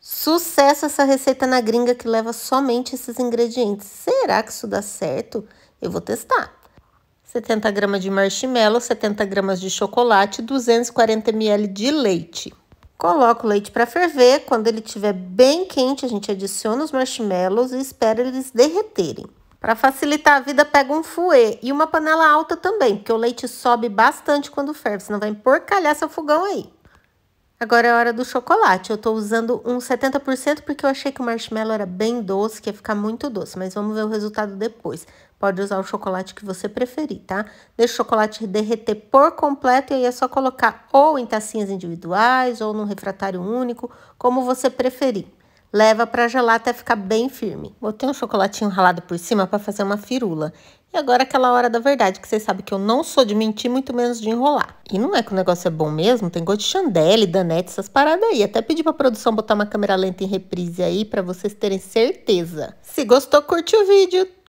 Sucesso essa receita na gringa que leva somente esses ingredientes. Será que isso dá certo? Eu vou testar. 70 gramas de marshmallow, 70 gramas de chocolate, 240 ml de leite. Coloco o leite para ferver. Quando ele estiver bem quente, a gente adiciona os marshmallows e espera eles derreterem. Para facilitar a vida, pega um fouet e uma panela alta também, porque o leite sobe bastante quando ferve, senão vai emporcalhar seu fogão aí. Agora é hora do chocolate. Eu estou usando um 70% porque eu achei que o marshmallow era bem doce, que ia ficar muito doce. Mas vamos ver o resultado depois. Pode usar o chocolate que você preferir, tá? Deixa o chocolate derreter por completo e aí é só colocar ou em tacinhas individuais ou num refratário único, como você preferir. Leva para gelar até ficar bem firme. Botei um chocolatinho ralado por cima para fazer uma firula. E agora é aquela hora da verdade, que vocês sabem que eu não sou de mentir, muito menos de enrolar. E não é que o negócio é bom mesmo, tem gosto de chandelle, danete, essas paradas aí. Até pedi pra produção botar uma câmera lenta em reprise aí para vocês terem certeza. Se gostou, curte o vídeo.